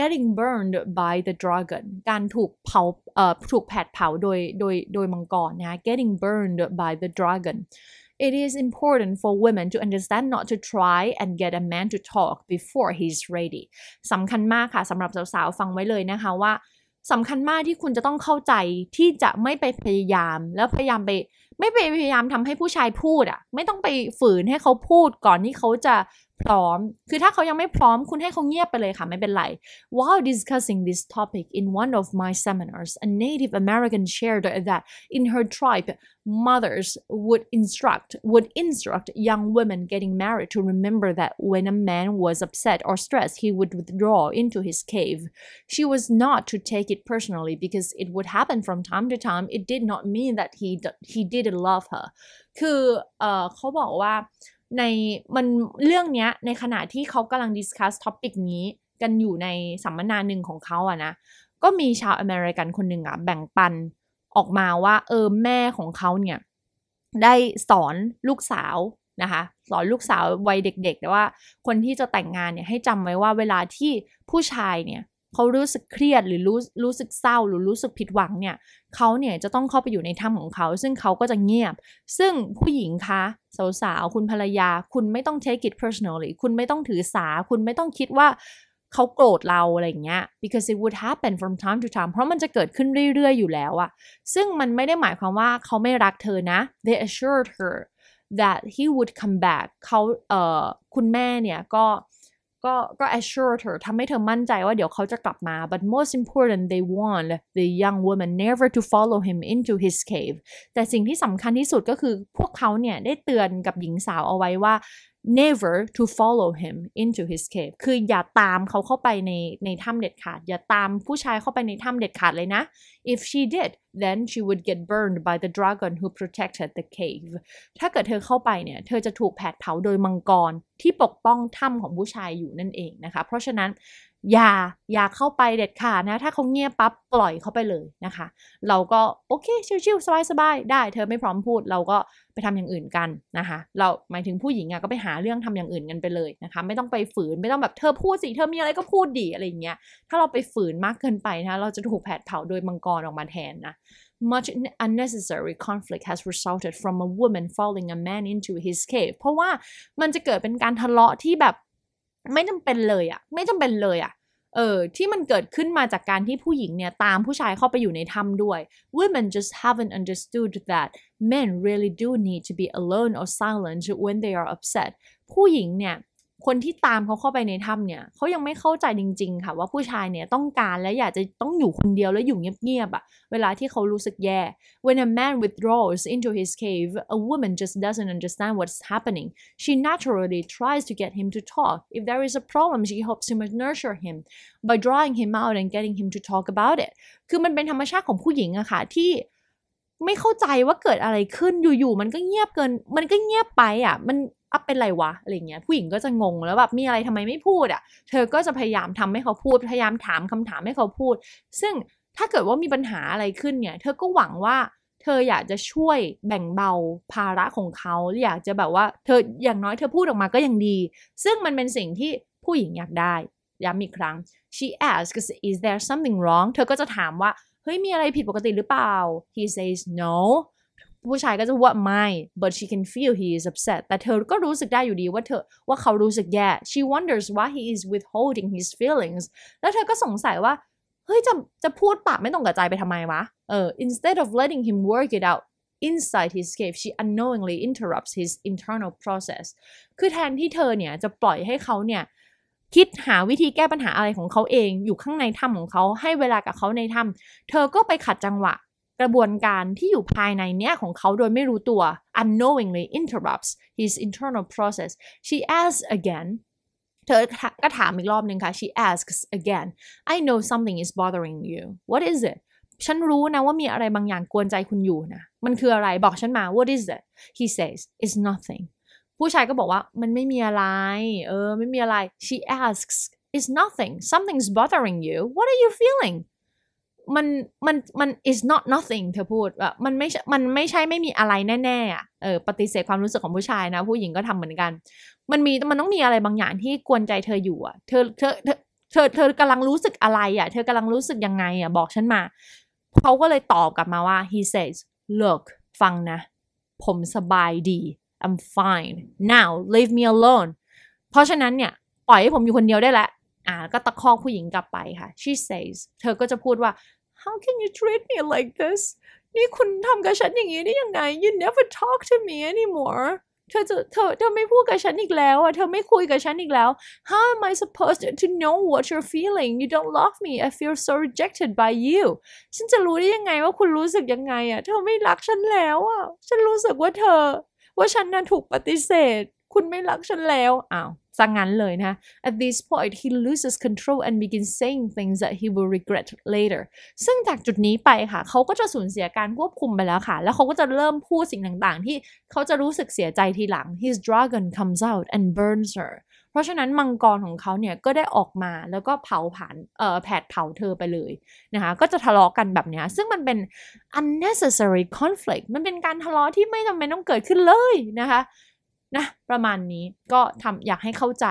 getting burned by the dragon การถูกเผาเอ่อถูกแผดเผาโดย โดย โดยมังกรนะ getting burned by the dragon It is important for women to understand not to try and get a man to talk before he's ready สำคัญมากค่ะสำหรับสาวๆ ฟังไว้เลยนะคะว่าสำคัญมากที่คุณจะต้องเข้าใจที่จะไม่ไปพยายามแล้วพยายามไปไม่ไปพยายามทำให้ผู้ชายพูดอะ่ะไม่ต้องไปฝืนให้เขาพูดก่อนที่เขาจะพร้อม คือถ้าเขายังไม่พร้อมคุณให้เขาเงียบไปเลยค่ะไม่เป็นไร While discussing this topic in one of my seminars a Native American shared that in her tribe mothers would instruct would instruct young women getting married to remember that when a man was upset or stressed he would withdraw into his cave she was not to take it personally because it would happen from time to time it did not mean that he he didn't love her คือ เออเขาบอกว่าในมัน เรื่องเนี้ยในขณะที่เขากำลังดิสคัสท็อปิกนี้ กันอยู่ในสัมมนาหนึ่งของเขาอะนะก็มีชาวอเมริกันคนหนึ่งอะแบ่งปันออกมาว่าเออแม่ของเขาเนี่ย ได้สอนลูกสาวนะคะสอนลูกสาววัยเด็กๆ แต่ว่าคนที่จะแต่งงานเนี่ยให้จำไว้ว่าเวลาที่ผู้ชายเนี่ยเขารู้สึกเครียด หรือรู้รู้สึกเศร้าหรือรู้สึกผิดหวังเนี่ย เขาเนี่ยจะต้องเข้าไปอยู่ในถ้ำของเขา ซึ่งเขาก็จะเงียบ ซึ่งผู้หญิงคะสาววคุณภรรยาคุณไม่ต้อง take it personally คุณไม่ต้องถือสาคุณไม่ต้องคิดว่าเขาโกรธเราอะไรอย่างเงี้ย because it would happen from time to time เพราะมันจะเกิดขึ้นเรื่อยๆอยู่แล้วอะซึ่งมันไม่ได้หมายความว่าเขาไม่รักเธอนะ they assured her that he would come back เขาเอ่อคุณแม่เนี่ยก็ก็ก็ assure เธอทำให้เธอมั่นใจว่าเดี๋ยวเขาจะกลับมา but most important they want the young woman never to follow him into his cave แต่สิ่งที่สำคัญที่สุดก็คือพวกเขาเนี่ยได้เตือนกับหญิงสาวเอาไว้ว่า never to follow him into his cave คืออย่าตามเขาเข้าไปในในถ้ำเด็ดขาด อย่าตามผู้ชายเข้าไปในถ้ำเด็ดขาดเลยนะ if she did then she would get burned by the dragon who protected the cave ถ้าเกิดเธอเข้าไปเนี่ย เธอจะถูกแผดเผาโดยมังกรที่ปกป้องถ้ำของผู้ชายอยู่นั่นเองนะคะ เพราะฉะนั้นอย่าอย่าเข้าไปเด็ดขาดนะ ถ้าเขาเงียบปั๊บปล่อยเขาไปเลยนะคะ เราก็โอเคชิวๆสบายๆ ได้เธอไม่พร้อมพูดเราก็ไปทำอย่างอื่นกันนะคะ เราหมายถึงผู้หญิงอะก็ไปหาเรื่องทำอย่างอื่นกันไปเลยนะคะ ไม่ต้องไปฝืนไม่ต้องแบบเธอพูดสิ เธอมีอะไรก็พูดดี อะไรอย่างเงี้ยถ้าเราไปฝืนมากเกินไปนะเราจะถูกแผดเผาโดยมังกรออกมาแทนนะ much unnecessary conflict has resulted from a woman following a man into his cave เพราะว่ามันจะเกิดเป็นการทะเลาะที่แบบไม่จำเป็นเลยอะไม่จำเป็นเลยอะเออที่มันเกิดขึ้นมาจากการที่ผู้หญิงเนี่ยตามผู้ชายเข้าไปอยู่ในถ้ำด้วย women just haven't understood that men really do need to be alone or silent when they are upset ผู้หญิงเนี่ยคนที่ตามเขาเข้าไปในถ้าเนี่ย เขายังไม่เข้าใจจริงๆ ค่ะ ว่าผู้ชายเนี่ยต้องการและอยากจะต้องอยู่คนเดียวและอยู่เงียบๆอะเวลาที่เขารู้สึกแย่ when a man withdraws into his cave a woman just doesn't understand what's happening she naturally tries to get him to talk if there is a problem she hopes to nurture him by drawing him out and getting him to talk about it คือมันเป็นธรรมชาติของผู้หญิงอะค่ะที่ไม่เข้าใจว่าเกิดอะไรขึ้น อยู่ๆ มันก็เงียบเกิน มันก็เงียบไปอะมันอัพเป็นไรวะอะไรเงี้ยผู้หญิงก็จะงงแล้วแบบมีอะไรทำไมไม่พูดอะ่ะเธอก็จะพยายามทำให้เขาพูด พยายามถามคำถามให้เขาพูด ซึ่งถ้าเกิดว่ามีปัญหาอะไรขึ้นเนี่ยเธอก็หวังว่า เธออยากจะช่วยแบ่งเบาภาระของเขาอยากจะแบบว่า เธออย่างน้อยเธอพูดออกมาก็ยังดี ซึ่งมันเป็นสิ่งที่ผู้หญิงอยากได้ย้ำอีกครั้ง she asks is there something wrong เธอก็จะถามว่าเฮ้ยมีอะไรผิดปกติหรือเปล่า he says no ผู้ชายก็จะว่าไม่ but she can feel he is upset แต่เธอก็รู้สึกได้อยู่ดีว่าเธอว่าเขารู้สึกแย่ she wonders why he is withholding his feelings แล้วเธอก็สงสัยว่า เฮ้ยจะจะพูดปากไม่ตรงกับใจไปทำไมวะ เออ instead of letting him work it out inside his cave she unknowingly interrupts his internal process คือแทนที่เธอเนี่ยจะปล่อยให้เขาเนี่ยคิดหาวิธีแก้ปัญหาอะไรของเขาเองอยู่ข้างในถ้ำของเขา ให้เวลากับเขาในถ้ำเธอก็ไปขัดจังหวะกระบวนการที่อยู่ภายในเนี้ยของเขาโดยไม่รู้ตัว unknowingly interrupts his internal process she asks again เธอก็ถามอีกรอบหนึ่งค่ะ she asks again I know something is bothering you what is it ฉันรู้นะว่ามีอะไรบางอย่างกวนใจคุณอยู่นะ มันคืออะไรบอกฉันมา what is it he says it's nothing ผู้ชายก็บอกว่ามันไม่มีอะไรเออไม่มีอะไร she asks it's nothing something's bothering you what are you feeling มัน มัน มัน is not nothing เธอพูดแบบมันไม่มันไม่ใช่ไม่มีอะไรแน่ๆอ่ะเออปฏิเสธความรู้สึกของผู้ชายนะ ผู้หญิงก็ทำเหมือนกัน มันมีมันต้องมีอะไรบางอย่างที่กวนใจเธออยู่อ่ะ เธอ เธอ เธอ เธอเธอกำลังรู้สึกอะไรอ่ะ เธอกำลังรู้สึกยังไงอ่ะบอกฉันมา เขาก็เลยตอบกลับมาว่า he says look ฟังนะ ผมสบายดี I'm fine now leave me alone เพราะฉะนั้นเนี่ยปล่อยให้ผมอยู่คนเดียวได้แล้วอ่าก็ตะคอกผู้หญิงกลับไปค่ะ she says เธอก็จะพูดว่า how can you treat me like this นี่คุณทำกับฉันอย่างนี้ได้ยังไง you never talk to me anymore เธอจะเธอเธอไม่พูดกับฉันอีกแล้วอ่ะ เธอไม่คุยกับฉันอีกแล้ว How am I supposed to know what you're feeling You don't love me I feel so rejected by you ฉันจะรู้ได้ยังไงว่าคุณรู้สึกยังไงอ่ะ เธอไม่รักฉันแล้วอ่ะ ฉันรู้สึกว่าเธอ ว่าฉันน่ะถูกปฏิเสธคุณไม่รักฉันแล้ว อ้าวสังงั้นเลยนะ At this point he loses control and begins saying things that he will regret later ซึ่งจากจุดนี้ไปค่ะ เขาก็จะสูญเสียการควบคุมไปแล้วค่ะ แล้วเขาก็จะเริ่มพูดสิ่งต่างๆ ที่เขาจะรู้สึกเสียใจทีหลัง His dragon comes out and burns her เพราะฉะนั้นมังกรของเขาเนี่ยก็ได้ออกมาแล้วก็เผาผ่านเอ่อแผดเผาเธอไปเลยนะคะก็จะทะเลาะกันแบบนี้ ซึ่งมันเป็น unnecessary conflict มันเป็นการทะเลาะที่ไม่จำเป็นต้องเกิดขึ้นเลยนะคะนะประมาณนี้ก็ทำอยากให้เข้าใจ